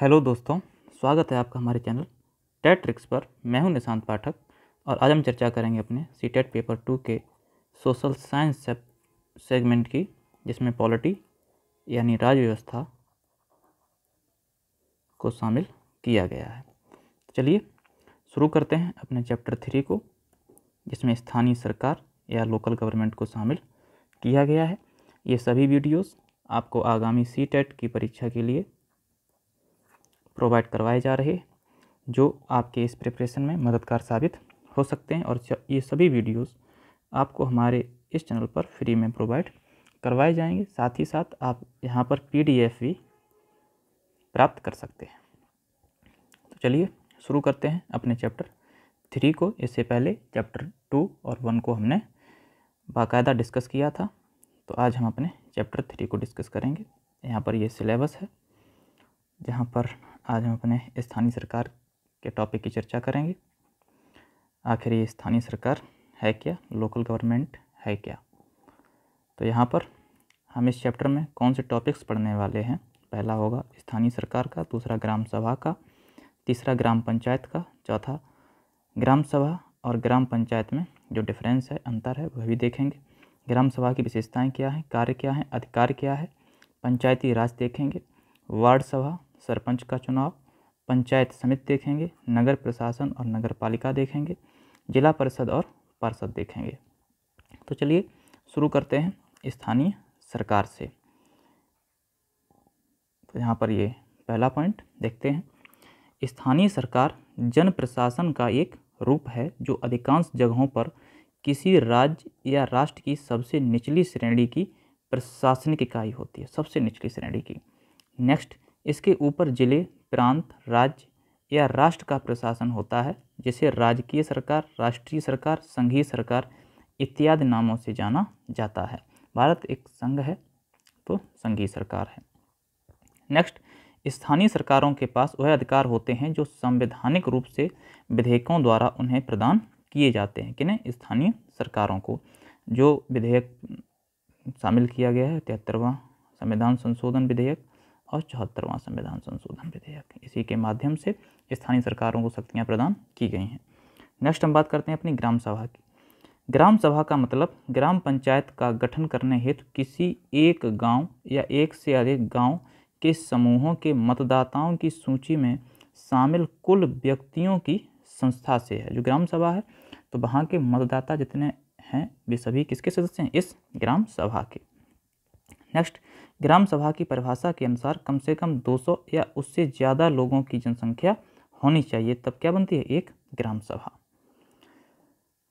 hello दोस्तों स्वागत है आपका हमारे चैनल टेट ट्रिक्स पर मैं हूं निशांत पाठक और आज हम चर्चा करेंगे अपने सी टेट पेपर टू के सोशल साइंस सेगमेंट की जिसमें पॉलिटी यानी राज्य व्यवस्था को शामिल किया गया है तो चलिए शुरू करते हैं अपने चैप्टर थ्री को जिसमें स्थानीय सरकार या लोकल गवर्नमेंट को शामिल किया गया है ये सभी वीडियोस आपको आगामी सी टेट e की परीक्षा के लिए प्रोवाइड करवाए जा रहे जो आपके इस प्रिपरेशन में मददगार साबित हो सकते हैं और ये सभी वीडियोस आपको हमारे इस चैनल पर फ्री में प्रोवाइड करवाए जाएंगे साथ ही साथ आप यहाँ पर पीडीएफ भी प्राप्त कर सकते हैं तो चलिए शुरू करते हैं अपने चैप्टर थ्री को इससे पहले चैप्टर टू और वन को हमने बाकायदा डिस्कस किया था तो आज हम अपने चैप्टर थ्री को डिस्कस करेंगे यहाँ पर ये सिलेबस है जहाँ पर आज हम अपने स्थानीय सरकार के टॉपिक की चर्चा करेंगे आखिर ये स्थानीय सरकार है क्या लोकल गवर्नमेंट है क्या तो यहाँ पर हम इस चैप्टर में कौन से टॉपिक्स पढ़ने वाले हैं पहला होगा स्थानीय सरकार का दूसरा ग्राम सभा का तीसरा ग्राम पंचायत का चौथा ग्राम सभा और ग्राम पंचायत में जो डिफरेंस है अंतर है वह भी देखेंगे ग्राम सभा की विशेषताएं क्या हैं कार्य क्या हैं अधिकार क्या है पंचायती राज देखेंगे वार्ड सभा सरपंच का चुनाव पंचायत समिति देखेंगे नगर प्रशासन और नगर पालिका देखेंगे जिला परिषद और पार्षद देखेंगे तो चलिए शुरू करते हैं स्थानीय सरकार से तो यहाँ पर ये पहला पॉइंट देखते हैं स्थानीय सरकार जन प्रशासन का एक रूप है जो अधिकांश जगहों पर किसी राज्य या राष्ट्र की सबसे निचली श्रेणी की प्रशासनिक इकाई होती है सबसे निचली श्रेणी की नेक्स्ट इसके ऊपर जिले प्रांत राज्य या राष्ट्र का प्रशासन होता है जिसे राजकीय सरकार राष्ट्रीय सरकार संघीय सरकार इत्यादि नामों से जाना जाता है भारत एक संघ है तो संघीय सरकार है नेक्स्ट स्थानीय सरकारों के पास वह अधिकार होते हैं जो संवैधानिक रूप से विधेयकों द्वारा उन्हें प्रदान किए जाते हैं किन्हें स्थानीय सरकारों को जो विधेयक शामिल किया गया है तिहत्तरवा संविधान संशोधन विधेयक और चौहत्तरवां संविधान संशोधन विधेयक इसी के माध्यम से स्थानीय सरकारों को शक्तियाँ प्रदान की गई हैं नेक्स्ट हम बात करते हैं अपनी ग्राम सभा की ग्राम सभा का मतलब ग्राम पंचायत का गठन करने हेतु किसी एक गांव या एक से अधिक गांव के समूहों के मतदाताओं की सूची में शामिल कुल व्यक्तियों की संस्था से है जो ग्राम सभा है तो वहाँ के मतदाता जितने हैं वे सभी किसके सदस्य हैं इस ग्राम सभा के नेक्स्ट ग्राम सभा की परिभाषा के अनुसार कम से कम 200 या उससे ज़्यादा लोगों की जनसंख्या होनी चाहिए तब क्या बनती है एक ग्राम सभा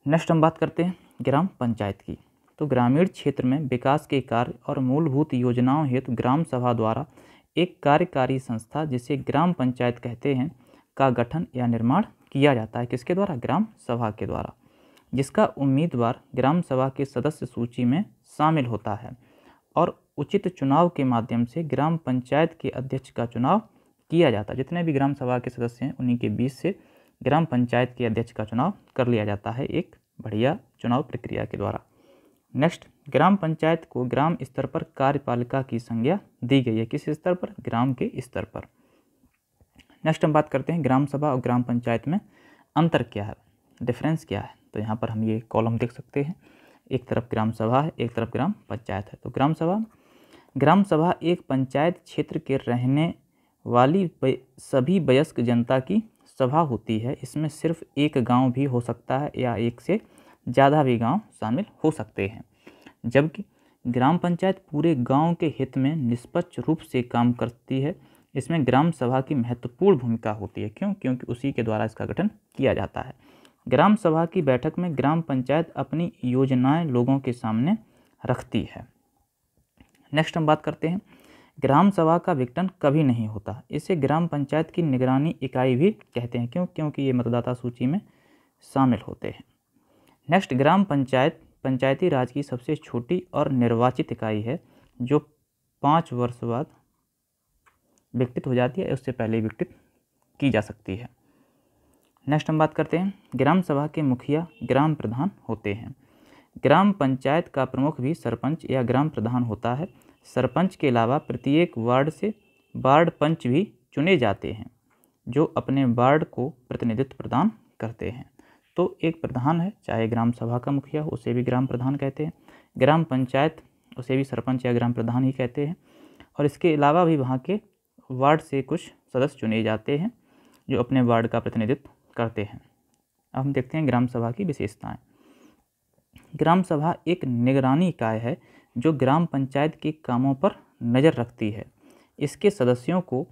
नेक्स्ट हम बात करते हैं ग्राम पंचायत की तो ग्रामीण क्षेत्र में विकास के कार्य और मूलभूत योजनाओं हेतु तो ग्राम सभा द्वारा एक कार्यकारी संस्था जिसे ग्राम पंचायत कहते हैं का गठन या निर्माण किया जाता है किसके द्वारा ग्राम सभा के द्वारा जिसका उम्मीदवार ग्राम सभा के सदस्य सूची में शामिल होता है और उचित चुनाव के माध्यम से ग्राम पंचायत के अध्यक्ष का चुनाव किया जाता है जितने भी ग्राम सभा के सदस्य हैं उन्हीं के बीच से ग्राम पंचायत के अध्यक्ष का चुनाव कर लिया जाता है एक बढ़िया चुनाव प्रक्रिया के द्वारा नेक्स्ट ग्राम पंचायत को ग्राम स्तर पर कार्यपालिका की संज्ञा दी गई है किस स्तर पर ग्राम के स्तर पर नेक्स्ट हम बात करते हैं ग्राम सभा और ग्राम पंचायत में अंतर क्या है डिफरेंस क्या है तो यहाँ पर हम ये कॉलम देख सकते हैं एक तरफ ग्राम सभा है एक तरफ ग्राम पंचायत है तो ग्राम सभा ग्राम सभा एक पंचायत क्षेत्र के रहने वाली सभी वयस्क जनता की सभा होती है इसमें सिर्फ एक गांव भी हो सकता है या एक से ज़्यादा भी गांव शामिल हो सकते हैं जबकि ग्राम पंचायत पूरे गांव के हित में निष्पक्ष रूप से काम करती है इसमें ग्राम सभा की महत्वपूर्ण भूमिका होती है क्यों क्योंकि उसी के द्वारा इसका गठन किया जाता है ग्राम सभा की बैठक में ग्राम पंचायत अपनी योजनाएं लोगों के सामने रखती है नेक्स्ट हम बात करते हैं ग्राम सभा का विघटन कभी नहीं होता इसे ग्राम पंचायत की निगरानी इकाई भी कहते हैं क्यों क्योंकि ये मतदाता सूची में शामिल होते हैं नेक्स्ट ग्राम पंचायत पंचायती राज की सबसे छोटी और निर्वाचित इकाई है जो पाँच वर्ष बाद विकटित हो जाती है उससे पहले विकटित की जा सकती है नेक्स्ट हम बात करते हैं ग्राम सभा के मुखिया ग्राम प्रधान होते हैं ग्राम पंचायत का प्रमुख भी सरपंच या ग्राम प्रधान होता है सरपंच के अलावा प्रत्येक वार्ड से वार्ड पंच भी चुने जाते हैं जो अपने वार्ड को प्रतिनिधित्व प्रदान करते हैं तो एक प्रधान है चाहे ग्राम सभा का मुखिया हो उसे भी ग्राम प्रधान कहते हैं ग्राम पंचायत उसे भी सरपंच या ग्राम प्रधान ही कहते हैं और इसके अलावा भी वहाँ के वार्ड से कुछ सदस्य चुने जाते हैं जो अपने वार्ड का प्रतिनिधित्व करते हैं अब हम देखते हैं ग्राम सभा की विशेषताएँ ग्राम सभा एक निगरानी इकाई है जो ग्राम पंचायत के कामों पर नज़र रखती है इसके सदस्यों को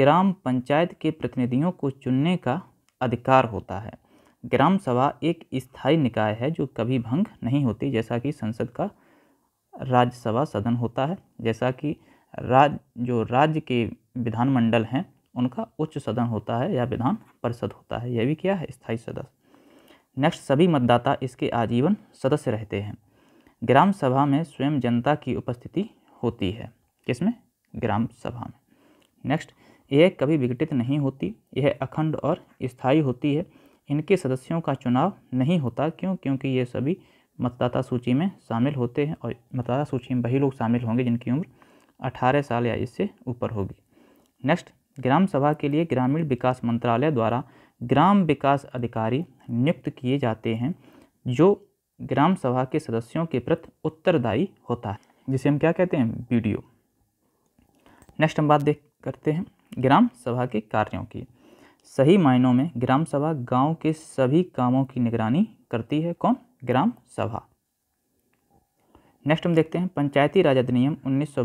ग्राम पंचायत के प्रतिनिधियों को चुनने का अधिकार होता है ग्राम सभा एक स्थायी निकाय है जो कभी भंग नहीं होती जैसा कि संसद का राज्यसभा सदन होता है जैसा कि राज जो राज्य के विधानमंडल हैं उनका उच्च सदन होता है या विधान परिषद होता है यह भी क्या है स्थायी सदस्य नेक्स्ट सभी मतदाता इसके आजीवन सदस्य रहते हैं ग्राम सभा में स्वयं जनता की उपस्थिति होती है किसमें ग्राम सभा में नेक्स्ट यह कभी विघटित नहीं होती यह अखंड और स्थायी होती है इनके सदस्यों का चुनाव नहीं होता क्यों क्योंकि ये सभी मतदाता सूची में शामिल होते हैं और मतदाता सूची में वही लोग शामिल होंगे जिनकी उम्र 18 साल या इससे ऊपर होगी नेक्स्ट ग्राम सभा के लिए ग्रामीण विकास मंत्रालय द्वारा ग्राम विकास अधिकारी नियुक्त किए जाते हैं जो ग्राम सभा के सदस्यों के प्रति उत्तरदायी होता है जिसे हम क्या कहते हैं बी नेक्स्ट हम बात देख करते हैं ग्राम सभा के कार्यों की सही मायनों में ग्राम सभा गांव के सभी कामों की निगरानी करती है कौन ग्राम सभा नेक्स्ट हम देखते हैं पंचायती राज अधिनियम उन्नीस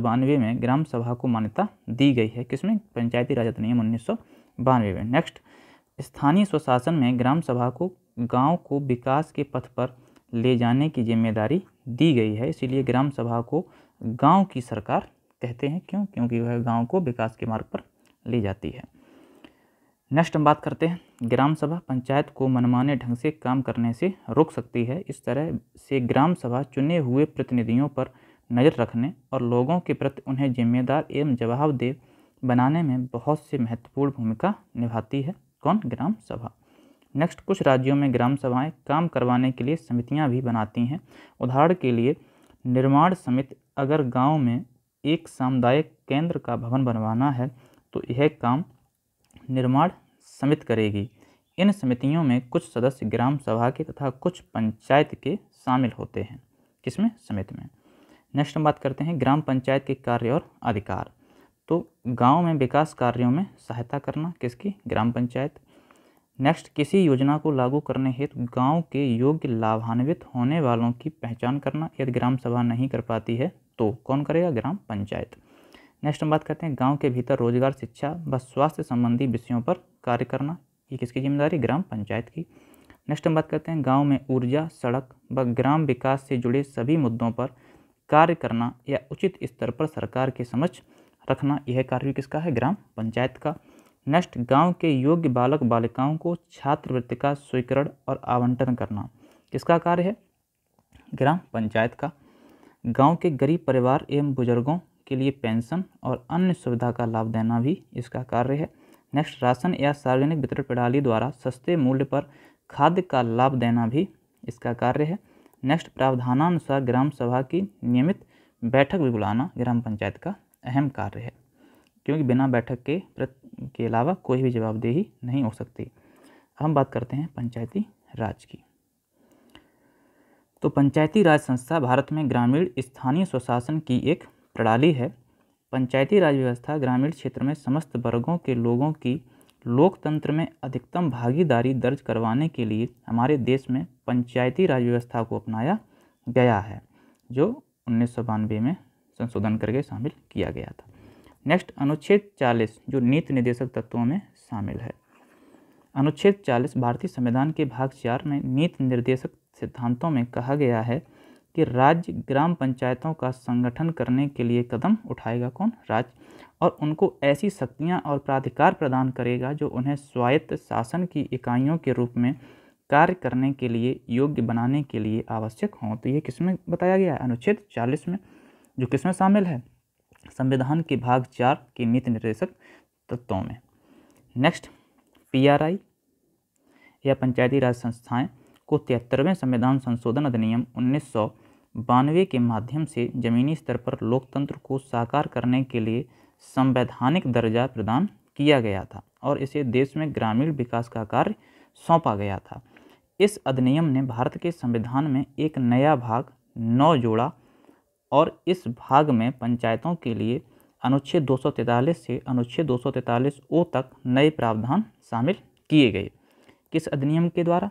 में ग्राम सभा को मान्यता दी गई है किसमें पंचायती राज अधिनियम उन्नीस में नेक्स्ट स्थानीय स्वशासन में ग्राम सभा को गांव को विकास के पथ पर ले जाने की जिम्मेदारी दी गई है इसीलिए ग्राम सभा को गांव की सरकार कहते हैं क्यों क्योंकि वह गांव को विकास के मार्ग पर ले जाती है नेक्स्ट हम बात करते हैं ग्राम सभा पंचायत को मनमाने ढंग से काम करने से रोक सकती है इस तरह से ग्राम सभा चुने हुए प्रतिनिधियों पर नज़र रखने और लोगों के प्रति उन्हें जिम्मेदार एवं जवाबदेह बनाने में बहुत सी महत्वपूर्ण भूमिका निभाती है कौन ग्राम सभा नेक्स्ट कुछ राज्यों में ग्राम सभाएं काम करवाने के लिए समितियां भी बनाती हैं उदाहरण के लिए निर्माण समिति अगर गांव में एक सामुदायिक केंद्र का भवन बनवाना है तो यह काम निर्माण समिति करेगी इन समितियों में कुछ सदस्य ग्राम सभा के तथा कुछ पंचायत के शामिल होते हैं किसमें समिति में नेक्स्ट हम बात करते हैं ग्राम पंचायत के कार्य और अधिकार तो गांव में विकास कार्यों में सहायता करना किसकी ग्राम पंचायत नेक्स्ट किसी योजना को लागू करने हेतु गांव के योग्य लाभान्वित होने वालों की पहचान करना यदि ग्राम सभा नहीं कर पाती है तो कौन करेगा ग्राम पंचायत नेक्स्ट हम बात करते हैं गांव के भीतर रोजगार शिक्षा व स्वास्थ्य संबंधी विषयों पर कार्य करना ये किसकी जिम्मेदारी ग्राम पंचायत की नेक्स्ट हम बात करते हैं गाँव में ऊर्जा सड़क व ग्राम विकास से जुड़े सभी मुद्दों पर कार्य करना या उचित स्तर पर सरकार की समझ रखना यह कार्य किसका है ग्राम पंचायत का नेक्स्ट गांव के योग्य बालक बालिकाओं को छात्रवृत्ति का स्वीकरण और आवंटन करना किसका कार्य है ग्राम पंचायत का गांव के गरीब परिवार एवं बुजुर्गों के लिए पेंशन और अन्य सुविधा का लाभ देना भी इसका कार्य है नेक्स्ट राशन या सार्वजनिक वितरण प्रणाली द्वारा सस्ते मूल्य पर खाद्य का लाभ देना भी इसका कार्य है नेक्स्ट प्रावधानानुसार ग्राम सभा की नियमित बैठक भी बुलाना ग्राम पंचायत का अहम कार्य है क्योंकि बिना बैठक के के अलावा कोई भी जवाबदेही नहीं हो सकती हम बात करते हैं पंचायती राज की तो पंचायती राज संस्था भारत में ग्रामीण स्थानीय स्वशासन की एक प्रणाली है पंचायती राज व्यवस्था ग्रामीण क्षेत्र में समस्त वर्गों के लोगों की लोकतंत्र में अधिकतम भागीदारी दर्ज करवाने के लिए हमारे देश में पंचायती राज व्यवस्था को अपनाया गया है जो उन्नीस में संशोधन करके शामिल किया गया था नेक्स्ट अनुच्छेद 40 जो नीति निर्देशक तत्वों में शामिल है अनुच्छेद 40 भारतीय संविधान के भाग चार में नीति निर्देशक सिद्धांतों में कहा गया है कि राज्य ग्राम पंचायतों का संगठन करने के लिए कदम उठाएगा कौन राज्य और उनको ऐसी शक्तियां और प्राधिकार प्रदान करेगा जो उन्हें स्वायत्त शासन की इकाइयों के रूप में कार्य करने के लिए योग्य बनाने के लिए आवश्यक हों तो ये किसमें बताया गया है अनुच्छेद 40 में जो किसमें शामिल है संविधान के भाग चार के नीति निर्देशक तत्वों में नेक्स्ट पीआरआई या पंचायती राज संस्थाएं को तिहत्तरवें संविधान संशोधन अधिनियम उन्नीस बानवे के माध्यम से जमीनी स्तर पर लोकतंत्र को साकार करने के लिए संवैधानिक दर्जा प्रदान किया गया था और इसे देश में ग्रामीण विकास का कार्य सौंपा गया था इस अधिनियम ने भारत के संविधान में एक नया भाग नौ जोड़ा और इस भाग में पंचायतों के लिए अनुच्छेद दो से अनुच्छेद दो ओ तक नए प्रावधान शामिल किए गए किस अधिनियम के द्वारा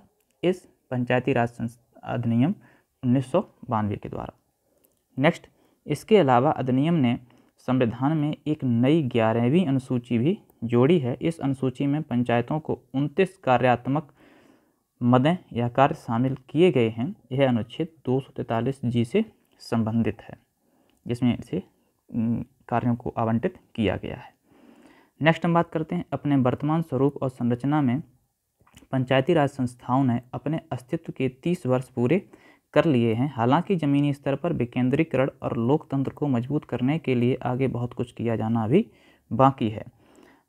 इस पंचायती राज अधिनियम उन्नीस के द्वारा नेक्स्ट इसके अलावा अधिनियम ने संविधान में एक नई ग्यारहवीं अनुसूची भी जोड़ी है इस अनुसूची में पंचायतों को उनतीस कार्यात्मक मदें या कार्य शामिल किए गए हैं यह अनुच्छेद दो जी से संबंधित है जिसमें इसे कार्यों को आवंटित किया गया है नेक्स्ट हम बात करते हैं अपने वर्तमान स्वरूप और संरचना में पंचायती राज संस्थाओं ने अपने अस्तित्व के तीस वर्ष पूरे कर लिए हैं हालांकि ज़मीनी स्तर पर विकेंद्रीकरण और लोकतंत्र को मजबूत करने के लिए आगे बहुत कुछ किया जाना अभी बाकी है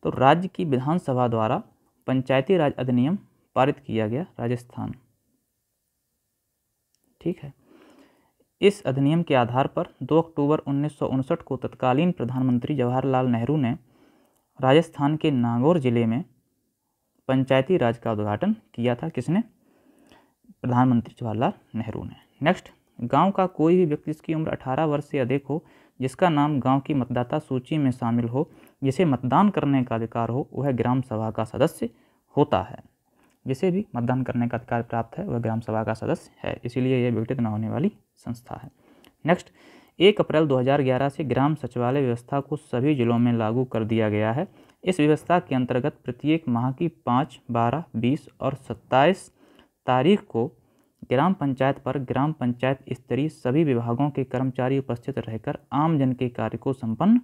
तो राज्य की विधानसभा द्वारा पंचायती राज अधिनियम पारित किया गया राजस्थान ठीक है इस अधिनियम के आधार पर 2 अक्टूबर उन्नीस को तत्कालीन प्रधानमंत्री जवाहरलाल नेहरू ने राजस्थान के नागौर ज़िले में पंचायती राज का उद्घाटन किया था किसने प्रधानमंत्री जवाहरलाल नेहरू ने नेक्स्ट गांव का कोई भी व्यक्ति जिसकी उम्र 18 वर्ष से अधिक हो जिसका नाम गांव की मतदाता सूची में शामिल हो जिसे मतदान करने का अधिकार हो वह ग्राम सभा का सदस्य होता है जिसे भी मतदान करने का अधिकार प्राप्त है वह ग्राम सभा का सदस्य है इसीलिए यह विघटित न होने वाली संस्था है नेक्स्ट एक अप्रैल 2011 से ग्राम सचिवालय व्यवस्था को सभी जिलों में लागू कर दिया गया है इस व्यवस्था के अंतर्गत प्रत्येक माह की पाँच बारह बीस और सत्ताईस तारीख को ग्राम पंचायत पर ग्राम पंचायत स्तरीय सभी विभागों के कर्मचारी उपस्थित रहकर आमजन के कार्य को संपन्न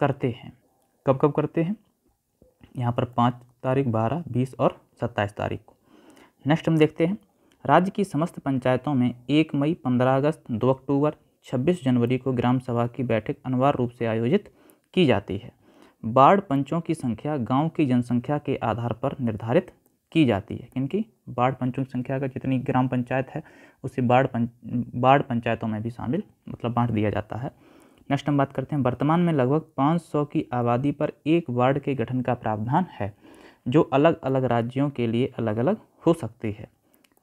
करते हैं कब कब करते हैं यहाँ पर पाँच तारीख बारह बीस और सत्ताईस तारीख को नेक्स्ट हम देखते हैं राज्य की समस्त पंचायतों में एक मई पंद्रह अगस्त दो अक्टूबर छब्बीस जनवरी को ग्राम सभा की बैठक अनिवार्य रूप से आयोजित की जाती है बाढ़ पंचों की संख्या गांव की जनसंख्या के आधार पर निर्धारित की जाती है क्योंकि बाढ़ पंचों की संख्या का जितनी ग्राम पंचायत है उसे बाढ़ पंच बाढ़ पंचायतों में भी शामिल मतलब बांट दिया जाता है नेक्स्ट हम बात करते हैं वर्तमान में लगभग 500 की आबादी पर एक वार्ड के गठन का प्रावधान है जो अलग अलग राज्यों के लिए अलग अलग हो सकती है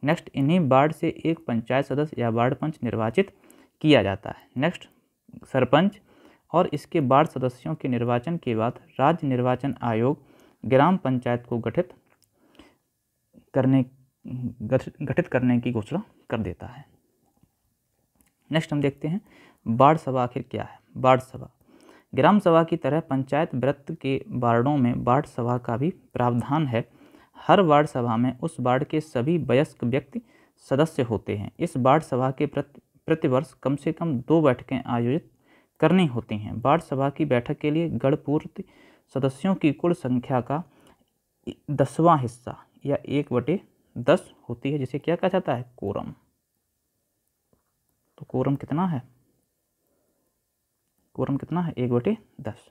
नेक्स्ट इन्हीं वार्ड से एक पंचायत सदस्य या वार्ड पंच निर्वाचित किया जाता है नेक्स्ट सरपंच और इसके वार्ड सदस्यों के निर्वाचन के बाद राज्य निर्वाचन आयोग ग्राम पंचायत को गठित करने गठित करने की घोषणा कर देता है नेक्स्ट हम देखते हैं वार्ड सभा आखिर क्या है वार्ड सभा ग्राम सभा की तरह पंचायत व्रत के वार्डों में वार्ड सभा का भी प्रावधान है हर वार्ड सभा में उस वार्ड के सभी वयस्क व्यक्ति सदस्य होते हैं इस वार्ड सभा के प्रति प्रतिवर्ष कम से कम दो बैठकें आयोजित करनी होती हैं वार्ड सभा की बैठक के लिए गढ़पूर्ति सदस्यों की कुल संख्या का दसवां हिस्सा या एक बटे दस होती है जिसे क्या कहा जाता है कोरम तो कोरम कितना है कोरम कितना है एक बटे दस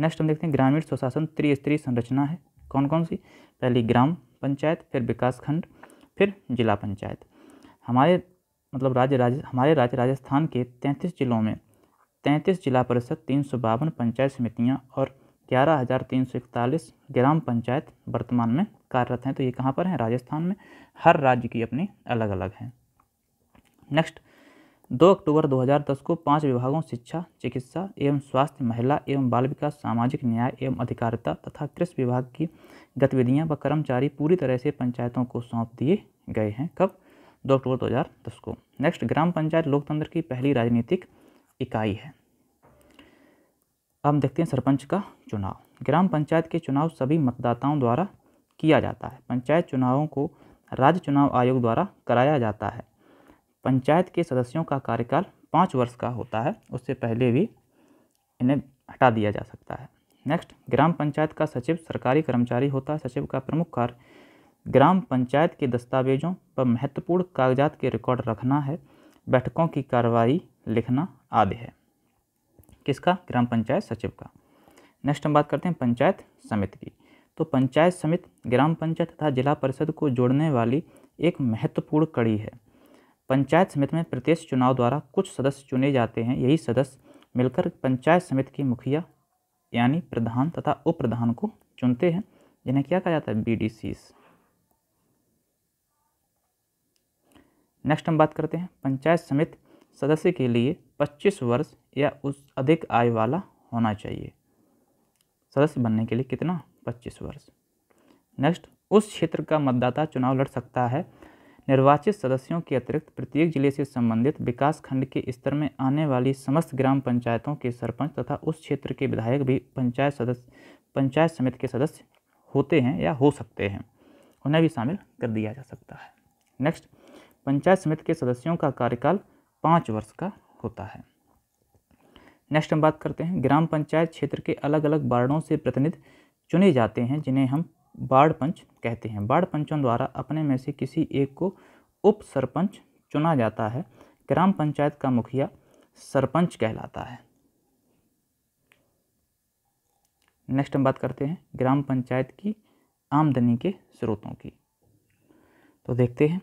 नेक्स्ट हम देखते हैं ग्रामीण स्वशासन त्रिस्तरीय संरचना है कौन कौन सी पहली ग्राम पंचायत फिर विकास खंड फिर जिला पंचायत हमारे मतलब राज्य राज्य हमारे राज्य राजस्थान के तैंतीस जिलों में तैंतीस जिला परिषद तीन सौ बावन पंचायत समितियाँ और ग्यारह हज़ार तीन सौ इकतालीस ग्राम पंचायत वर्तमान में कार्यरत हैं तो ये कहाँ पर हैं राजस्थान में हर राज्य की अपनी अलग अलग हैं नेक्स्ट दो अक्टूबर 2010 को पांच विभागों शिक्षा चिकित्सा एवं स्वास्थ्य महिला एवं बाल विकास सामाजिक न्याय एवं अधिकारिता तथा कृषि विभाग की गतिविधियां व कर्मचारी पूरी तरह से पंचायतों को सौंप दिए गए हैं कब दो अक्टूबर 2010 को नेक्स्ट ग्राम पंचायत लोकतंत्र की पहली राजनीतिक इकाई है अब देखते हैं सरपंच का चुनाव ग्राम पंचायत के चुनाव सभी मतदाताओं द्वारा किया जाता है पंचायत चुनावों को राज्य चुनाव आयोग द्वारा कराया जाता है पंचायत के सदस्यों का कार्यकाल पाँच वर्ष का होता है उससे पहले भी इन्हें हटा दिया जा सकता है नेक्स्ट ग्राम पंचायत का सचिव सरकारी कर्मचारी होता है सचिव का प्रमुख कार्य ग्राम पंचायत के दस्तावेजों पर महत्वपूर्ण कागजात के रिकॉर्ड रखना है बैठकों की कार्रवाई लिखना आदि है किसका ग्राम पंचायत सचिव का नेक्स्ट हम बात करते हैं पंचायत समिति की तो पंचायत समिति ग्राम पंचायत तथा जिला परिषद को जोड़ने वाली एक महत्वपूर्ण कड़ी है पंचायत समिति में प्रत्यक्ष चुनाव द्वारा कुछ सदस्य चुने जाते हैं यही सदस्य मिलकर पंचायत समिति की मुखिया यानी प्रधान तथा उप प्रधान को चुनते हैं जिन्हें क्या कहा जाता है बी डी सी नेक्स्ट हम बात करते हैं पंचायत समिति सदस्य के लिए 25 वर्ष या उस अधिक आय वाला होना चाहिए सदस्य बनने के लिए कितना 25 वर्ष नेक्स्ट उस क्षेत्र का मतदाता चुनाव लड़ सकता है निर्वाचित सदस्यों के अतिरिक्त प्रत्येक जिले से संबंधित विकास खंड के स्तर में आने वाली समस्त ग्राम पंचायतों के सरपंच तथा उस क्षेत्र के विधायक भी पंचायत सदस्य पंचायत समिति के सदस्य होते हैं या हो सकते हैं उन्हें भी शामिल कर दिया जा सकता है नेक्स्ट पंचायत समिति के सदस्यों का कार्यकाल पाँच वर्ष का होता है नेक्स्ट हम बात करते हैं ग्राम पंचायत क्षेत्र के अलग अलग वार्डों से प्रतिनिधि चुने जाते हैं जिन्हें हम बाढ़ पंच कहते हैं बाढ़ पंचों द्वारा अपने में से किसी एक को उप सरपंच चुना जाता है ग्राम पंचायत का मुखिया सरपंच कहलाता है नेक्स्ट हम बात करते हैं ग्राम पंचायत की आमदनी के स्रोतों की तो देखते हैं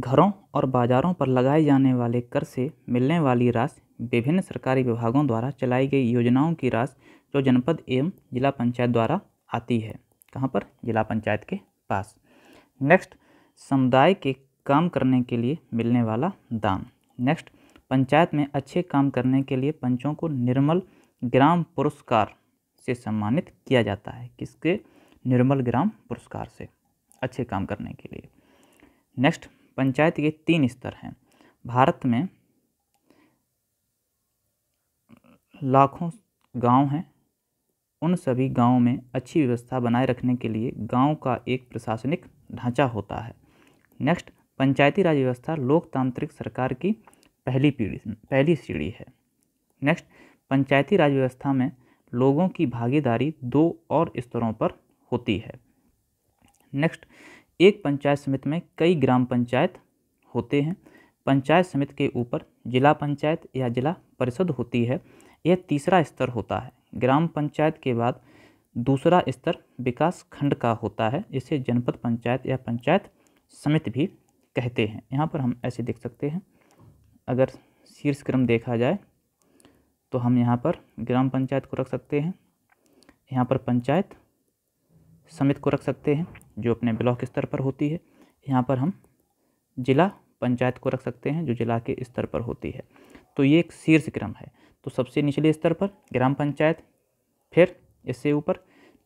घरों और बाज़ारों पर लगाए जाने वाले कर से मिलने वाली राशि विभिन्न सरकारी विभागों द्वारा चलाई गई योजनाओं की राशि जो जनपद एवं जिला पंचायत द्वारा आती है कहाँ पर जिला पंचायत के पास नेक्स्ट समुदाय के काम करने के लिए मिलने वाला दाम नेक्स्ट पंचायत में अच्छे काम करने के लिए पंचों को निर्मल ग्राम पुरस्कार से सम्मानित किया जाता है किसके निर्मल ग्राम पुरस्कार से अच्छे काम करने के लिए नेक्स्ट पंचायत के तीन स्तर हैं भारत में लाखों गांव हैं उन सभी गाँव में अच्छी व्यवस्था बनाए रखने के लिए गाँव का एक प्रशासनिक ढांचा होता है नेक्स्ट पंचायती राज व्यवस्था लोकतांत्रिक सरकार की पहली पीढ़ी पहली सीढ़ी है नेक्स्ट पंचायती राज व्यवस्था में लोगों की भागीदारी दो और स्तरों पर होती है नेक्स्ट एक पंचायत समिति में कई ग्राम पंचायत होते हैं पंचायत समिति के ऊपर जिला पंचायत या जिला परिषद होती है यह तीसरा स्तर होता है ग्राम पंचायत के बाद दूसरा स्तर विकास खंड का होता है इसे जनपद पंचायत या पंचायत समिति भी कहते हैं यहाँ पर हम ऐसे देख सकते हैं अगर शीर्ष क्रम देखा जाए तो हम यहाँ पर ग्राम पंचायत को रख सकते हैं यहाँ पर पंचायत समिति को रख सकते हैं जो अपने ब्लॉक स्तर पर होती है यहाँ पर हम जिला पंचायत को रख सकते हैं जो जिला के स्तर पर होती है तो ये एक शीर्ष क्रम है तो सबसे निचले स्तर पर ग्राम पंचायत फिर इससे ऊपर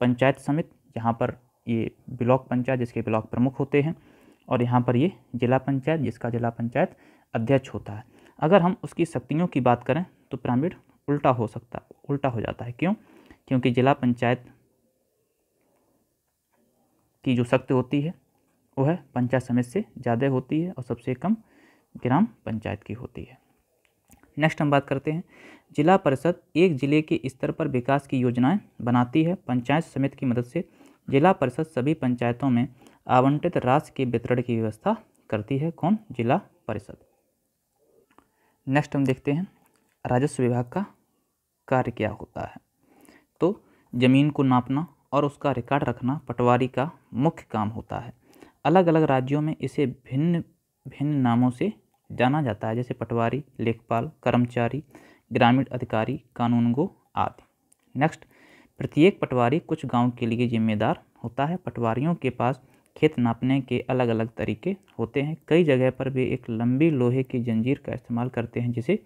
पंचायत समिति यहाँ पर ये ब्लॉक पंचायत जिसके ब्लॉक प्रमुख होते हैं और यहाँ पर ये जिला पंचायत जिसका जिला पंचायत अध्यक्ष होता है अगर हम उसकी शक्तियों की बात करें तो पिरामिड उल्टा हो सकता उल्टा हो जाता है क्यों क्योंकि जिला पंचायत की जो शक्ति होती है वो है पंचायत समिति से ज़्यादा होती है और सबसे कम ग्राम पंचायत की होती है नेक्स्ट हम बात करते हैं जिला परिषद एक जिले के स्तर पर विकास की योजनाएं बनाती है पंचायत समिति की मदद से जिला परिषद सभी पंचायतों में आवंटित राशि के वितरण की व्यवस्था करती है कौन जिला परिषद नेक्स्ट हम देखते हैं राजस्व विभाग का कार्य क्या होता है तो ज़मीन को नापना और उसका रिकॉर्ड रखना पटवारी का मुख्य काम होता है अलग अलग राज्यों में इसे भिन्न भिन्न नामों से जाना जाता है जैसे पटवारी लेखपाल कर्मचारी ग्रामीण अधिकारी कानूनगो आदि नेक्स्ट प्रत्येक पटवारी कुछ गांव के लिए जिम्मेदार होता है पटवारियों के पास खेत नापने के अलग अलग तरीके होते हैं कई जगह पर वे एक लंबी लोहे की जंजीर का इस्तेमाल करते हैं जिसे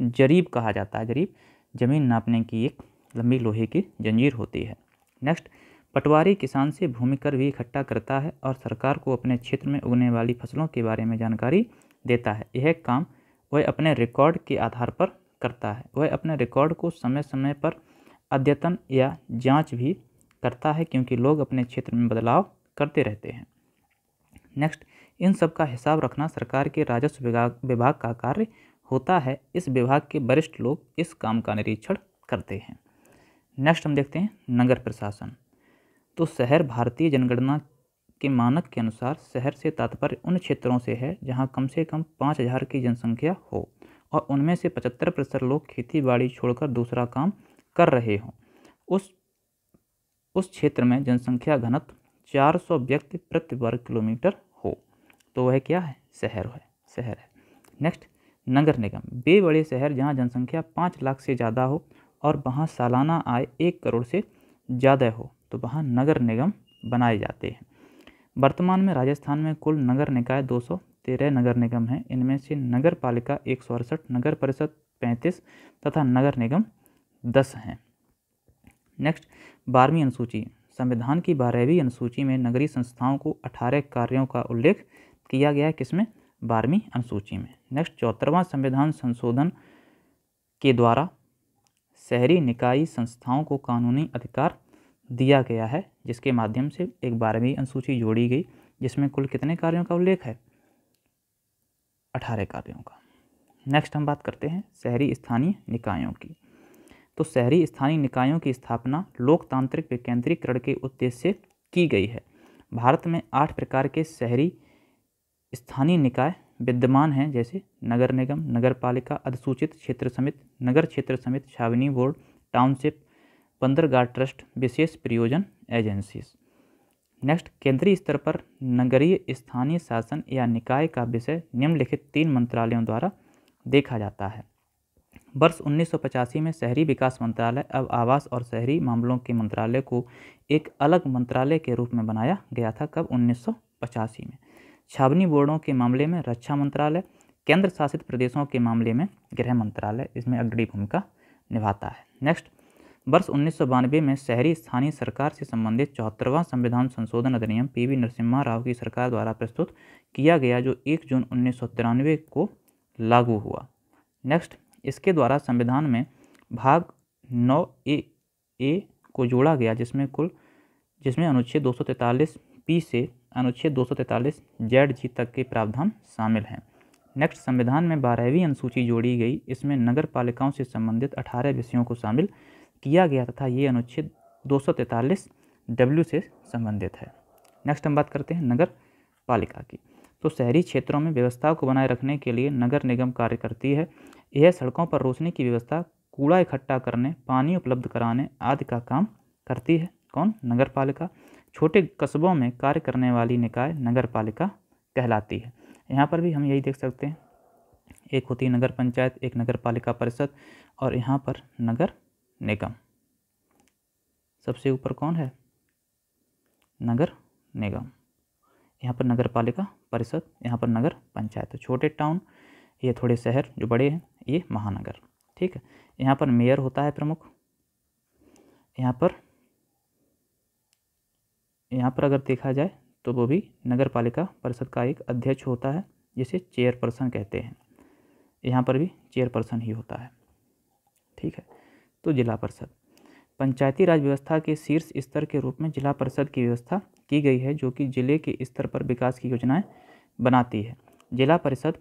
जरीब कहा जाता है जरीब ज़मीन नापने की एक लंबी लोहे की जंजीर होती है नेक्स्ट पटवारी किसान से भूमि कर भी इकट्ठा करता है और सरकार को अपने क्षेत्र में उगने वाली फसलों के बारे में जानकारी देता है यह काम वह अपने रिकॉर्ड के आधार पर करता है वह अपने रिकॉर्ड को समय समय पर अद्यतन या जांच भी करता है क्योंकि लोग अपने क्षेत्र में बदलाव करते रहते हैं नेक्स्ट इन सब का हिसाब रखना सरकार के राजस्व विभाग विभाग का कार्य होता है इस विभाग के वरिष्ठ लोग इस काम का निरीक्षण करते हैं नेक्स्ट हम देखते हैं नगर प्रशासन तो शहर भारतीय जनगणना के मानक के अनुसार शहर से तात्पर्य उन क्षेत्रों से है जहां कम से कम पाँच हज़ार की जनसंख्या हो और उनमें से पचहत्तर प्रतिशत लोग खेती बाड़ी छोड़कर दूसरा काम कर रहे हों उस उस क्षेत्र में जनसंख्या घनत्व 400 व्यक्ति प्रति वर्ग किलोमीटर हो तो वह क्या है शहर है शहर है नेक्स्ट नगर निगम वे बड़े शहर जहाँ जनसंख्या पाँच लाख से ज़्यादा हो और वहाँ सालाना आय एक करोड़ से ज़्यादा हो तो वहाँ नगर निगम बनाए जाते हैं वर्तमान में राजस्थान में कुल नगर निकाय दो सौ तेरह नगर निगम हैं इनमें से नगर पालिका एक सौ अड़सठ नगर परिषद पैंतीस तथा नगर निगम दस हैं नेक्स्ट बारहवीं अनुसूची संविधान की बारहवीं अनुसूची में नगरीय संस्थाओं को अठारह कार्यों का उल्लेख किया गया है किसमें बारहवीं अनुसूची में नेक्स्ट चौहत्तरवां संविधान संशोधन के द्वारा शहरी निकाय संस्थाओं को कानूनी अधिकार दिया गया है जिसके माध्यम से एक बारहवीं अनुसूची जोड़ी गई जिसमें कुल कितने कार्यों का उल्लेख है अठारह कार्यों का नेक्स्ट हम बात करते हैं शहरी स्थानीय निकायों की तो शहरी स्थानीय निकायों की स्थापना लोकतांत्रिक विकेंद्रीकरण के उद्देश्य से की गई है भारत में आठ प्रकार के शहरी स्थानीय निकाय विद्यमान हैं जैसे नगर निगम नगर पालिका अधिसूचित क्षेत्र समिति नगर क्षेत्र समिति छावनी बोर्ड टाउनशिप बंदरगाह ट्रस्ट विशेष प्रयोजन एजेंसीज नेक्स्ट केंद्रीय स्तर पर नगरीय स्थानीय शासन या निकाय का विषय निम्नलिखित तीन मंत्रालयों द्वारा देखा जाता है वर्ष उन्नीस में शहरी विकास मंत्रालय अब आवास और शहरी मामलों के मंत्रालय को एक अलग मंत्रालय के रूप में बनाया गया था कब उन्नीस में छावनी बोर्डों के मामले में रक्षा मंत्रालय केंद्र शासित प्रदेशों के मामले में गृह मंत्रालय इसमें अग्रणी भूमिका निभाता है नेक्स्ट वर्ष उन्नीस में शहरी स्थानीय सरकार से संबंधित चौहत्तरवां संविधान संशोधन अधिनियम पीवी नरसिम्हा राव की सरकार द्वारा प्रस्तुत किया गया जो 1 जून उन्नीस को लागू हुआ नेक्स्ट इसके द्वारा संविधान में भाग नौ ए ए को जोड़ा गया जिसमें कुल जिसमें अनुच्छेद दो पी से अनुच्छेद दो जेड जी तक के प्रावधान शामिल हैं नेक्स्ट संविधान में बारहवीं अनुसूची जोड़ी गई इसमें नगर पालिकाओं से संबंधित अठारह विषयों को शामिल किया गया तथा ये अनुच्छेद दो डब्ल्यू से संबंधित है नेक्स्ट हम बात करते हैं नगर पालिका की तो शहरी क्षेत्रों में व्यवस्था को बनाए रखने के लिए नगर निगम कार्य करती है यह सड़कों पर रोशनी की व्यवस्था कूड़ा इकट्ठा करने पानी उपलब्ध कराने आदि का काम करती है कौन नगर पालिका छोटे कस्बों में कार्य करने वाली निकाय नगर पालिका कहलाती है यहाँ पर भी हम यही देख सकते हैं एक होती है नगर पंचायत एक नगर पालिका परिषद और यहाँ पर नगर निगम सबसे ऊपर कौन है नगर निगम यहाँ पर नगर पालिका परिषद यहाँ पर नगर पंचायत तो छोटे टाउन ये थोड़े शहर जो बड़े हैं ये महानगर ठीक है यहाँ पर मेयर होता है प्रमुख यहाँ पर यहाँ पर अगर देखा जाए तो वो भी नगर पालिका परिषद का एक अध्यक्ष होता है जिसे चेयरपर्सन कहते हैं यहाँ पर भी चेयरपर्सन ही होता है ठीक है तो जिला परिषद पंचायती राज व्यवस्था के शीर्ष स्तर के रूप में जिला परिषद की व्यवस्था की गई है जो कि जिले के स्तर पर विकास की योजनाएं बनाती है जिला परिषद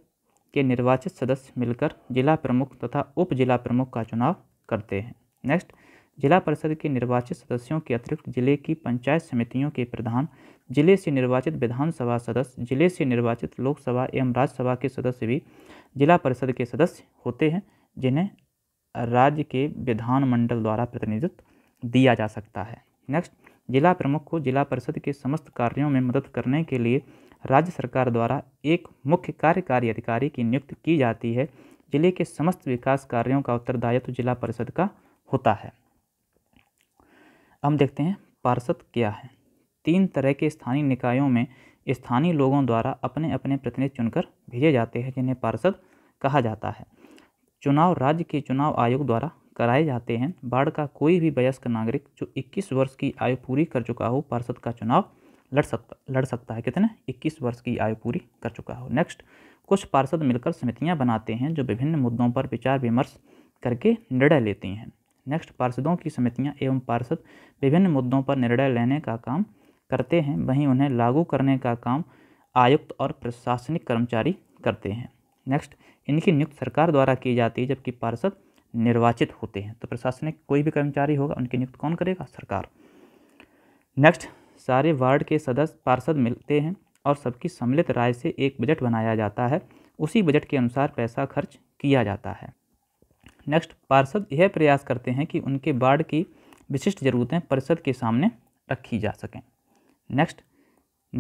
के निर्वाचित सदस्य मिलकर जिला प्रमुख तथा उप जिला प्रमुख का चुनाव करते हैं नेक्स्ट जिला परिषद के निर्वाचित सदस्यों के अतिरिक्त जिले की पंचायत समितियों के प्रधान जिले से निर्वाचित विधानसभा सदस्य जिले से निर्वाचित लोकसभा एवं राज्यसभा के सदस्य भी जिला परिषद के सदस्य होते हैं जिन्हें राज्य के विधानमंडल द्वारा प्रतिनिधित्व दिया जा सकता है नेक्स्ट जिला प्रमुख को जिला परिषद के समस्त कार्यों में मदद करने के लिए राज्य सरकार द्वारा एक मुख्य कार्यकारी अधिकारी की नियुक्ति की जाती है जिले के समस्त विकास कार्यों का उत्तरदायित्व जिला परिषद का होता है हम देखते हैं पार्षद क्या है तीन तरह के स्थानीय निकायों में स्थानीय लोगों द्वारा अपने अपने प्रतिनिधि चुनकर भेजे जाते हैं जिन्हें पार्षद कहा जाता है चुनाव राज्य के चुनाव आयोग द्वारा कराए जाते हैं बाढ़ का कोई भी वयस्क नागरिक जो 21 वर्ष की आयु पूरी कर चुका हो पार्षद का चुनाव लड़ सकता लड़ सकता है कितने 21 वर्ष की आयु पूरी कर चुका हो नेक्स्ट कुछ पार्षद मिलकर समितियां बनाते हैं जो विभिन्न मुद्दों पर विचार विमर्श करके निर्णय लेती हैं नेक्स्ट पार्षदों की समितियाँ एवं पार्षद विभिन्न मुद्दों पर निर्णय लेने का काम करते हैं वहीं उन्हें लागू करने का काम आयुक्त और प्रशासनिक कर्मचारी करते हैं नेक्स्ट इनकी नियुक्त सरकार द्वारा की जाती है जबकि पार्षद निर्वाचित होते हैं तो प्रशासनिक कोई भी कर्मचारी होगा उनकी नियुक्त कौन करेगा सरकार नेक्स्ट सारे वार्ड के सदस्य पार्षद मिलते हैं और सबकी सम्मिलित राय से एक बजट बनाया जाता है उसी बजट के अनुसार पैसा खर्च किया जाता है नेक्स्ट पार्षद यह प्रयास करते हैं कि उनके वार्ड की विशिष्ट ज़रूरतें परिषद के सामने रखी जा सकें नेक्स्ट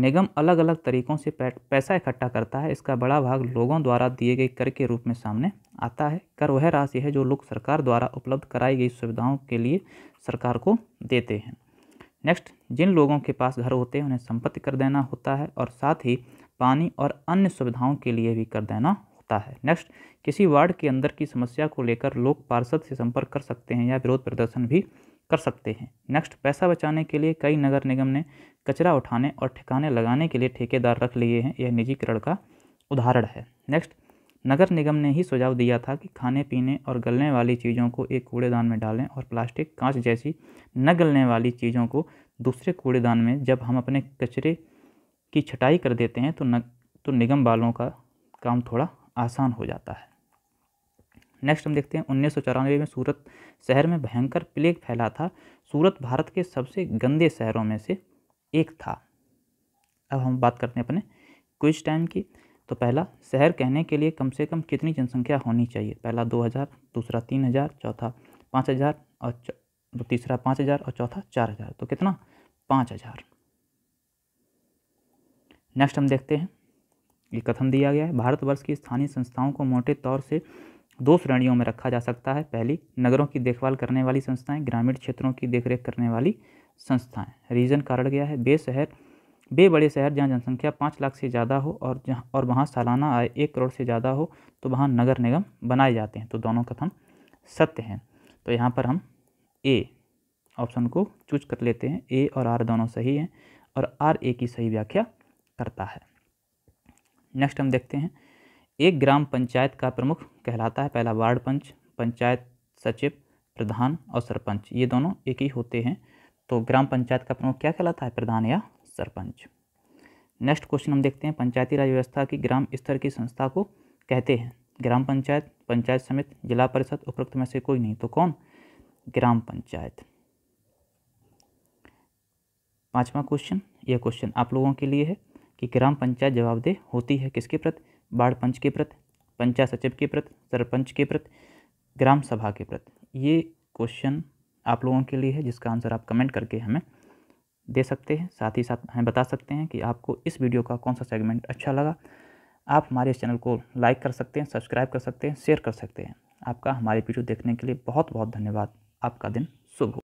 निगम अलग अलग तरीक़ों से पैसा इकट्ठा करता है इसका बड़ा भाग लोगों द्वारा दिए गए कर के रूप में सामने आता है कर वह राशि है जो लोग सरकार द्वारा उपलब्ध कराई गई सुविधाओं के लिए सरकार को देते हैं नेक्स्ट जिन लोगों के पास घर होते हैं उन्हें संपत्ति कर देना होता है और साथ ही पानी और अन्य सुविधाओं के लिए भी कर देना होता है नेक्स्ट किसी वार्ड के अंदर की समस्या को लेकर लोग पार्षद से संपर्क कर सकते हैं या विरोध प्रदर्शन भी कर सकते हैं नेक्स्ट पैसा बचाने के लिए कई नगर निगम ने कचरा उठाने और ठिकाने लगाने के लिए ठेकेदार रख लिए हैं यह निजीकरण का उदाहरण है नेक्स्ट नगर निगम ने ही सुझाव दिया था कि खाने पीने और गलने वाली चीज़ों को एक कूड़ेदान में डालें और प्लास्टिक कांच जैसी न गलने वाली चीज़ों को दूसरे कूड़ेदान में जब हम अपने कचरे की छटाई कर देते हैं तो न तो निगम वालों का काम थोड़ा आसान हो जाता है नेक्स्ट हम देखते हैं उन्नीस में सूरत शहर में भयंकर प्लेग फैला था सूरत भारत के सबसे गंदे शहरों में से एक था अब हम बात करते हैं अपने क्विज टाइम की तो पहला शहर कहने के लिए कम से कम कितनी जनसंख्या होनी चाहिए पहला दो हज़ार दूसरा तीन हज़ार चौथा पाँच हज़ार और तो तीसरा पाँच हज़ार और चौथा चार हज़ार तो कितना पाँच हज़ार नेक्स्ट हम देखते हैं ये कथन दिया गया है भारतवर्ष की स्थानीय संस्थाओं को मोटे तौर से दो श्रेणियों में रखा जा सकता है पहली नगरों की देखभाल करने वाली संस्थाएं ग्रामीण क्षेत्रों की देखरेख करने वाली संस्थाएं रीजन कारण गया है बे शहर बे बड़े शहर जहाँ जनसंख्या पाँच लाख से ज़्यादा हो और जहाँ और वहाँ सालाना आय एक करोड़ से ज़्यादा हो तो वहाँ नगर निगम बनाए जाते हैं तो दोनों कथन सत्य हैं तो यहाँ पर हम ए ऑप्शन को चूज कर लेते हैं ए और आर दोनों सही हैं और आर ए की सही व्याख्या करता है नेक्स्ट हम देखते हैं एक ग्राम पंचायत का प्रमुख कहलाता है पहला वार्ड पंच पंचायत सचिव प्रधान और सरपंच ये दोनों एक ही होते हैं तो ग्राम पंचायत का प्रमुख क्या कहलाता है प्रधान या सरपंच नेक्स्ट क्वेश्चन हम देखते हैं पंचायती राज व्यवस्था की ग्राम स्तर की संस्था को कहते हैं ग्राम पंचायत पंचायत समिति जिला परिषद उपरोक्त में से कोई नहीं तो कौन ग्राम पंचायत पांचवा क्वेश्चन यह क्वेश्चन आप लोगों के लिए है कि ग्राम पंचायत जवाबदेह होती है किसके प्रति बाढ़ पंच के प्रति पंचायत सचिव के प्रति सरपंच के प्रति ग्राम सभा के प्रति ये क्वेश्चन आप लोगों के लिए है जिसका आंसर आप कमेंट करके हमें दे सकते हैं साथ ही साथ हमें बता सकते हैं कि आपको इस वीडियो का कौन सा सेगमेंट अच्छा लगा आप हमारे इस चैनल को लाइक कर सकते हैं सब्सक्राइब कर सकते हैं शेयर कर सकते हैं आपका हमारे वीडियो देखने के लिए बहुत बहुत धन्यवाद आपका दिन शुभ हो